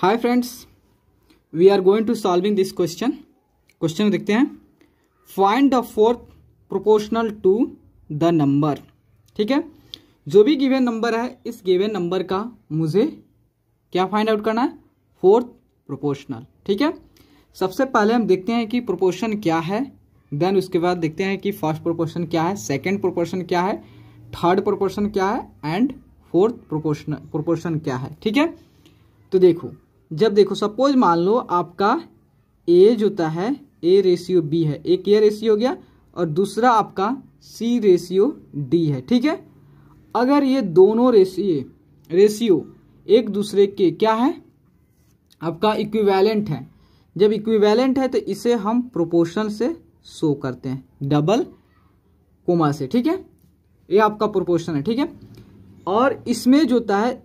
hi friends we are going to solving this question question देखते हैं find the fourth proportional to the number ठीक है जो भी गिवन नंबर है इस गिवन नंबर का मुझे क्या फाइंड आउट करना है फोर्थ प्रोपोर्शनल ठीक है सबसे पहले हम देखते हैं कि प्रोपोर्शन क्या है देन उसके बाद देखते हैं कि फर्स्ट प्रोपोर्शन क्या है सेकेंड प्रोपोर्शन क्या है थर्ड प्रोपोर्शन क्या है एंड फोर्थ प्रोपोर्शन प्रोपोर्शन क्या है ठीक है तो देखो जब देखो सपोज मान लो आपका ए जो है ए रेशियो बी है एक ए रेशियो हो गया और दूसरा आपका सी रेशियो डी है ठीक है अगर ये दोनों रेशियो रेशियो एक दूसरे के क्या है आपका इक्विवेलेंट है जब इक्विवेलेंट है तो इसे हम प्रोपोर्शनल से शो करते हैं डबल कोमा से ठीक है ये आपका प्रोपोर्शन है ठीक है और इसमें जोता है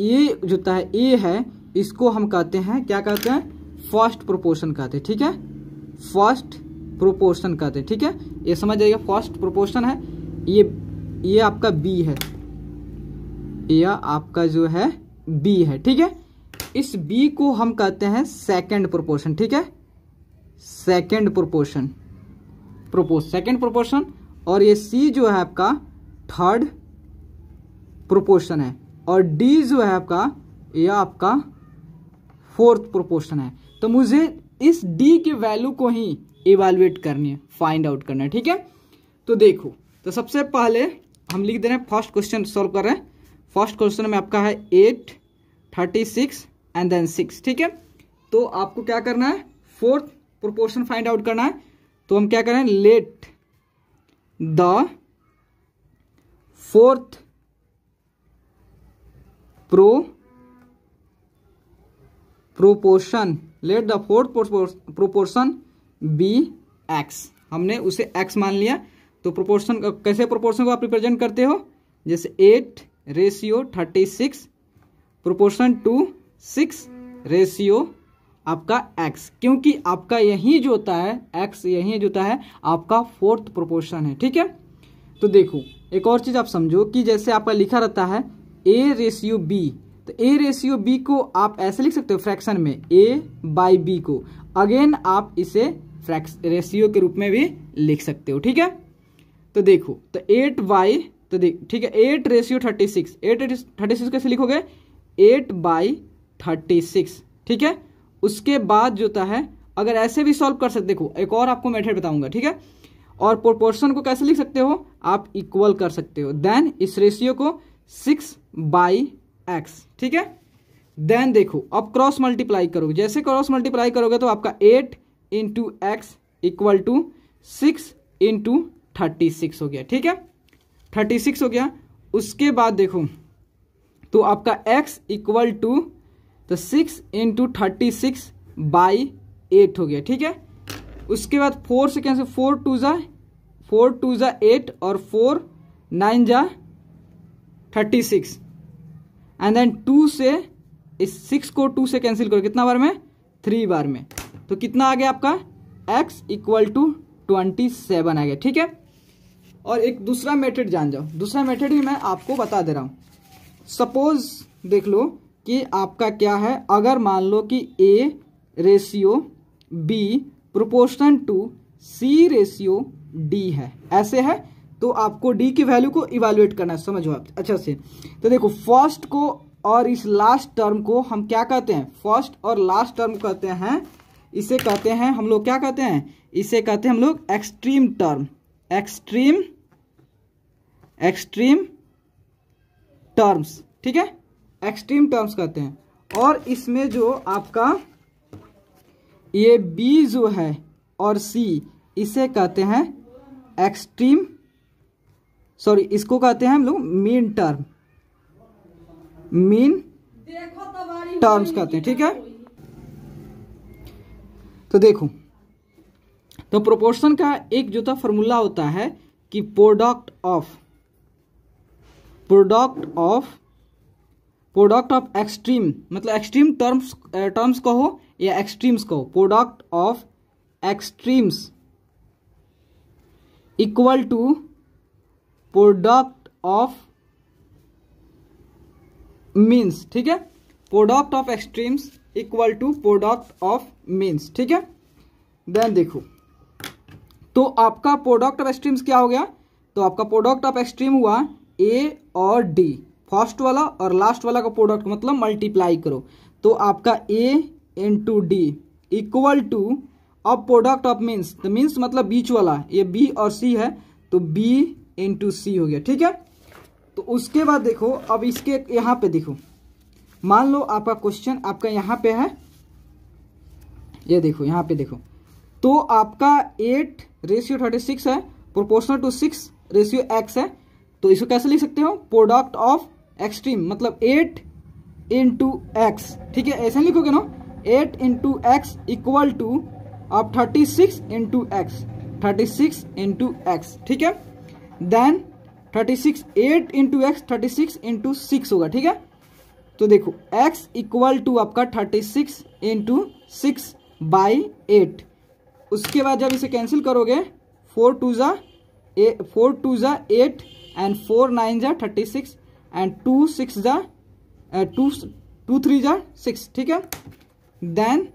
ये जोता है ए है इसको हम कहते हैं क्या कहते हैं फर्स्ट प्रोपोर्शन कहते हैं ठीक है फर्स्ट प्रोपोर्शन कहते हैं ठीक है ये समझ जाइएगा फर्स्ट प्रोपोर्शन है ये ये आपका बी है यह आपका जो है बी है ठीक है इस बी को हम कहते हैं सेकंड प्रोपोर्शन ठीक है सेकंड प्रोपोर्शन प्रोपोर्स सेकंड प्रोपोर्शन और ये सी जो है आपका थर्ड प्रोपोर्शन है और डी जो है आपका यह आपका फोर्थ प्रोपोर्शन है तो मुझे इस डी की वैल्यू को ही इवेलुएट करनी है फाइंड आउट करना है ठीक है तो देखो तो सबसे पहले हम लिख दे रहे हैं फर्स्ट क्वेश्चन सॉल्व कर रहे हैं फर्स्ट क्वेश्चन में आपका है eight thirty six and then six ठीक है तो आपको क्या करना है फोर्थ प्रोपोर्शन फाइंड आउट करना है तो हम क्या करें let the fourth pro proportion let the fourth proportion be X हमने उसे एक्स मान लिया तो प्रोपोर्शन कैसे प्रोपोर्शन को आप रिप्रेजेंट करते हो जैसे eight ratio thirty six proportion to six ratio आपका एक्स क्योंकि आपका यही जो होता है एक्स यही जो होता है आपका फोर्थ प्रोपोर्शन है ठीक है तो देखो एक और चीज़ आप समझो कि जैसे आपका लिखा रहता है ए रेशियो बी तो ए रेशियो बी को आप ऐसे लिख सकते हो फ्रैक्शन में ए बाई बी को अगेन आप इसे रेशियो के रूप में भी लिख सकते हो ठीक है तो देखो तो एट बाई तो देख ठीक है eight ratio thirty six eight thirty six कैसे लिखोगे एट बाई थर्टी सिक्स ठीक है उसके बाद जो था है अगर ऐसे भी सॉल्व कर सकते देखो एक और आपको मेथड बताऊंगा ठीक है और प्रोपोर्शन को कैसे लिख सकते हो आप इक्वल कर सकते हो देन इस रेशियो को सिक्स बाई एक्स ठीक है देन देखो अब क्रॉस मल्टीप्लाई करोगे जैसे क्रॉस मल्टीप्लाई करोगे तो आपका eight into X equal to six into thirty six हो गया ठीक है थर्टी सिक्स हो गया उसके बाद देखो तो आपका एक्स इक्वल टू तो six into thirty six by eight हो गया ठीक है उसके बाद फोर से कैसे फोर टू जा फोर टू जा एट और फोर नाइन जा thirty six and then two से इस सिक्स को टू से कैंसिल करो कितना बार में थ्री बार में तो कितना आ गया आपका X equal to twenty seven आ गया ठीक है और एक दूसरा मेथड जान जाओ दूसरा मेथड भी मैं आपको बता दे रहा हूँ सपोज देख लो कि आपका क्या है अगर मान लो कि A ratio B proportion to C ratio D है ऐसे है तो आपको डी की वैल्यू को इवेल्युएट करना है समझो आप अच्छा से तो देखो फर्स्ट को और इस लास्ट टर्म को हम क्या कहते हैं फर्स्ट और लास्ट टर्म कहते हैं इसे कहते हैं हम लोग क्या कहते हैं इसे कहते हैं हम लोग extreme term extreme extreme terms ठीक है एक्सट्रीम टर्म्स कहते हैं और इसमें जो आपका ये बी जो है और सी इसे कहते हैं एक्सट्रीम सॉरी इसको कहते हैं हम लोग मीन टर्म मीन टर्म्स कहते हैं ठीक है तो देखो तो प्रोपोर्शन का एक जो था फॉर्मूला होता है कि product of product of product of extreme मतलब एक्सट्रीम टर्म्स टर्म्स कहो या एक्सट्रीम्स कहो product of extremes equal to product of means ठीक है product of extremes equal to product of means ठीक है देन देखो तो आपका प्रोडक्ट ऑफ एक्सट्रीम्स क्या हो गया तो आपका प्रोडक्ट ऑफ एक्सट्रीम हुआ ए और डी फर्स्ट वाला और लास्ट वाला का प्रोडक्ट मतलब मल्टीप्लाई करो तो आपका A into D equal to अब प्रोडक्ट ऑफ मीन्स तो मीन्स मतलब बीच वाला ये बी और सी है तो बी इंटू सी हो गया ठीक है तो उसके बाद देखो अब इसके यहां पे देखो मान लो आपका क्वेश्चन आपका यहां पे है ये यह देखो यहां पे देखो तो आपका एट रेशियो थर्टी सिक्स है proportional to six ratio X है तो इसको कैसे लिख सकते हो प्रोडक्ट ऑफ एक्सट्रीम मतलब एट इंटू एक्स ठीक है ऐसे लिखोगे ना eight into X equal to आप thirty six into X thirty six into X ठीक है then thirty six eight into X thirty six into six होगा ठीक है तो देखो x इक्वल टू आपका thirty six into six by eight उसके बाद जब इसे कैंसिल करोगे फोर टू ज़ा फोर टू ज़ा एट एंड फोर नाइन ज़ा thirty six and two six ज़ा टू टू थ्री ज़ा सिक्स ठीक है then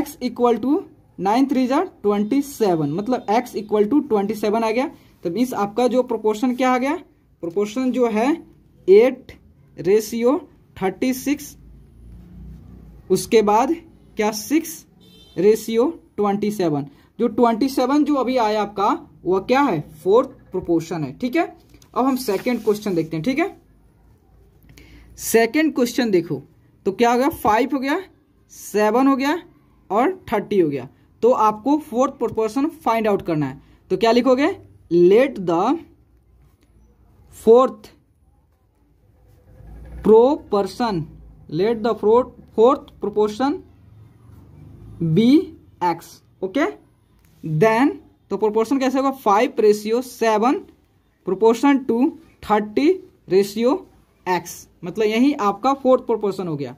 x equal to nine three ज़ा ट्वेंटी सेवन मतलब x equal to twenty seven आ गया तो मीन्स आपका जो प्रोपोर्शन क्या आ गया प्रोपोर्शन जो है एट रेशियो थर्टी सिक्स उसके बाद क्या सिक्स रेशियो ट्वेंटी सेवन जो ट्वेंटी सेवन जो अभी आया आपका वह क्या है फोर्थ प्रोपोर्शन है ठीक है अब हम सेकेंड क्वेश्चन देखते हैं ठीक है सेकेंड क्वेश्चन देखो तो क्या हो गया फाइव हो गया सेवन हो गया और थर्टी हो गया तो आपको फोर्थ प्रोपोर्शन फाइंड आउट करना है तो क्या लिखोगे the fourth pro person let the fourth fourth proportion be X okay then तो प्रोपोर्शन कैसे होगा five ratio seven proportion to thirty ratio X मतलब यही आपका फोर्थ प्रोपोर्शन हो गया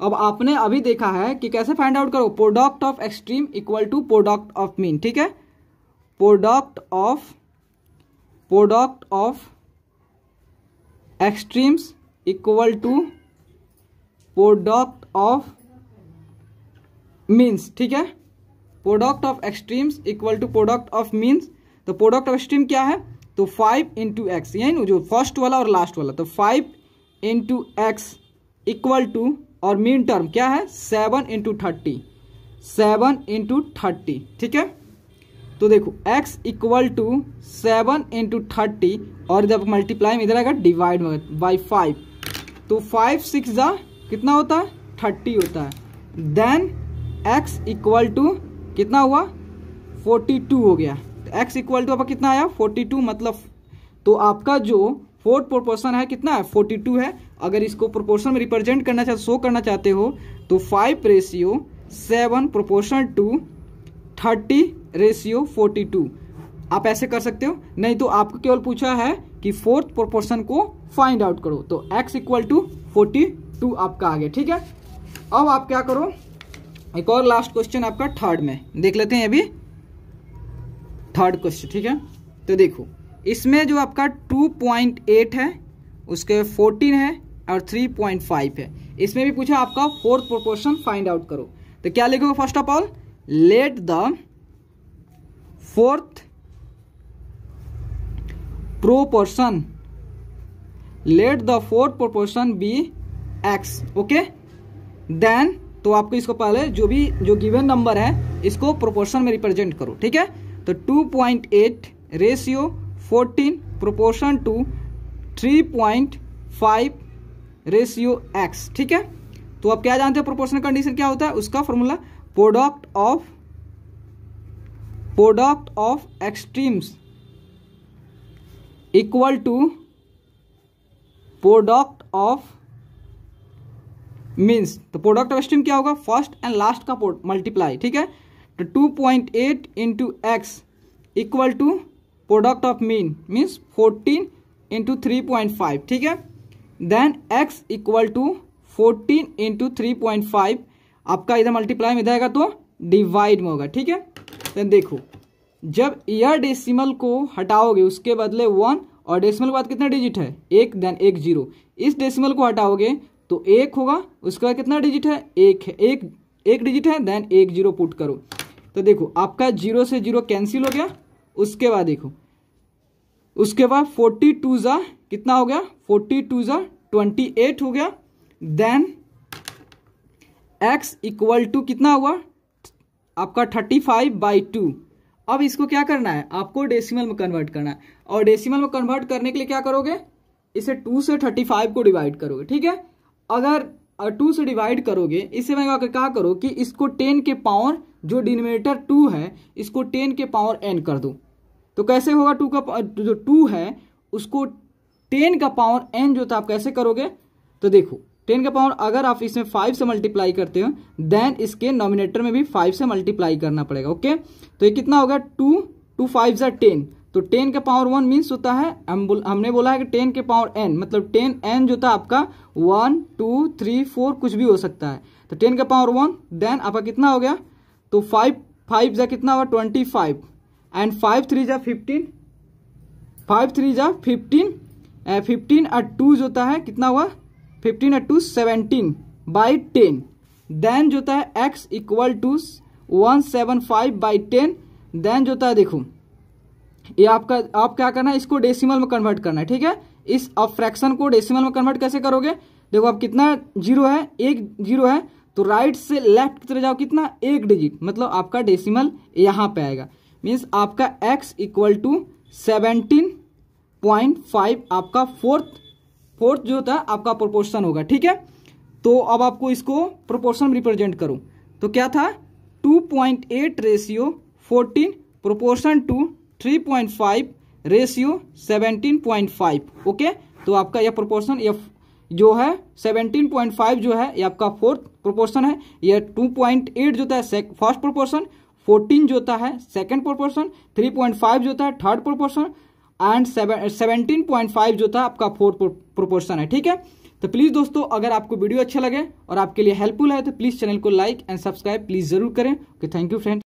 अब आपने अभी देखा है कि कैसे फाइंड आउट करो product of extreme equal to product of mean ठीक है product of product of extremes equal to product of means ठीक है product of extremes equal to product of means तो प्रोडक्ट ऑफ एक्सट्रीम क्या है तो five into x यही यानी जो फर्स्ट वाला और लास्ट वाला तो five into X equal to और मीन टर्म क्या है seven into thirty seven into thirty ठीक है तो देखो x equal to seven into thirty और जब मल्टीप्लाई में इधर आएगा डिवाइड बाई फाइव तो फाइव सिक्स ज़ा कितना होता है थर्टी होता है देन x इक्वल टू कितना हुआ फोर्टी टू हो गया तो x इक्वल टू आपका कितना आया फोर्टी टू मतलब तो आपका जो फोर्थ प्रोपोर्शन है कितना है फोर्टी टू है अगर इसको प्रोपोर्शन में रिप्रेजेंट करना चाहते शो करना चाहते हो तो five ratio seven proportion to thirty ratio forty two आप ऐसे कर सकते हो नहीं तो आपको केवल पूछा है कि फोर्थ प्रोपोर्शन को फाइंड आउट करो तो x equal to forty two आपका आगे ठीक है अब आप क्या करो एक और लास्ट क्वेश्चन आपका थर्ड में देख लेते हैं अभी थर्ड क्वेश्चन ठीक है तो देखो इसमें जो आपका 2.8 है उसके 14 है और 3.5 है इसमें भी पूछा आपका फोर्थ प्रोपोर्शन फाइंड आउट करो तो क्या लिखोगे first of all let the fourth proportion let the fourth proportion be X okay then तो आपको इसको पहले जो भी जो गिवन नंबर है इसको प्रोपोर्शन में रिप्रेजेंट करो ठीक है तो 2.8 ratio fourteen proportion to three point five ratio X ठीक है तो आप क्या जानते हैं प्रोपोर्शन कंडीशन क्या होता है उसका formula product of product of extremes equal to product of means तो प्रोडक्ट ऑफ स्ट्रीम क्या होगा फर्स्ट एंड लास्ट का मल्टीप्लाई ठीक है तो two point eight into X equal to product of mean means fourteen into three point five ठीक है then X equal to fourteen into three point five आपका इधर मल्टीप्लाई में जाएगा तो डिवाइड में होगा ठीक है देखो जब ईयर e डेसिमल को हटाओगे उसके बदले वन और डेसिमल के बाद कितना डिजिट है एक देन एक जीरो इस डेसिमल को हटाओगे तो एक होगा उसके बाद कितना डिजिट है एक है एक एक डिजिट है देन एक जीरो पुट करो तो देखो आपका जीरो से जीरो कैंसिल हो गया उसके बाद देखो उसके बाद फोर्टी टू ज़ा कितना हो गया फोर्टी टू ज़ा ट्वेंटी एट हो गया देन एक्स इक्वल टू कितना हुआ आपका थर्टी फाइव बाई टू अब इसको क्या करना है आपको डेसिमल में कन्वर्ट करना है और डेसिमल में कन्वर्ट करने के लिए क्या करोगे इसे टू से थर्टी फाइव को डिवाइड करोगे ठीक है अगर टू से डिवाइड करोगे इसे मैं क्या करो कि इसको टेन के पावर जो डिनोमिनेटर टू है इसको टेन के पावर एन कर दो तो कैसे होगा टू का जो टू है उसको टेन का पावर एन जो था आप कैसे करोगे तो देखो टेन का पावर अगर आप इसमें फाइव से मल्टीप्लाई करते हो देन इसके नॉमिनेटर में भी फाइव से मल्टीप्लाई करना पड़ेगा ओके तो ये कितना होगा टू टू फाइव जै टेन तो टेन का पावर वन मीन्स होता है हम बोल हमने बोला है कि टेन के पावर एन मतलब टेन एन जो था आपका वन टू थ्री फोर कुछ भी हो सकता है तो टेन का पावर वन देन आपका कितना हो गया तो फाइव फाइव जा कितना होगा twenty five and five three जा फिफ्टीन फाइव थ्री जा फिफ्टीन फिफ्टीन और टू जो होता है कितना हुआ fifteen eight two seventeen by ten then जो है X equal to one seven five by ten then जो है देखो ये आपका आप क्या करना है इसको डेसिमल में कन्वर्ट करना है ठीक है इस अब फ्रैक्शन को डेसिमल में कन्वर्ट कैसे करोगे देखो आप कितना जीरो है एक जीरो है तो राइट से लेफ्ट की तरफ जाओ कितना एक डिजिट मतलब आपका डेसिमल यहां पे आएगा मीन्स आपका X equal to seventeen point five आपका फोर्थ फोर्थ जो होता है आपका प्रोपोर्शन होगा ठीक है तो अब आपको इसको प्रोपोर्शन रिप्रेजेंट करूं तो क्या था 2.8 ratio 14 proportion to 3.5 ratio 17.5 okay तो आपका यह प्रोपोर्शन यह जो है 17.5 जो है यह आपका फोर्थ प्रोपोर्शन है यह 2.8 जो था फर्स्ट प्रोपोर्शन 14 जो होता है सेकंड प्रोपोर्शन 3.5 जो था है third proportion and seventeen point five जो था आपका फोर प्रोपोर्शन है ठीक है तो प्लीज़ दोस्तों अगर आपको वीडियो अच्छा लगे और आपके लिए हेल्पफुल है तो प्लीज़ चैनल को लाइक एंड सब्सक्राइब प्लीज़ जरूर करें ओके थैंक यू फ्रेंड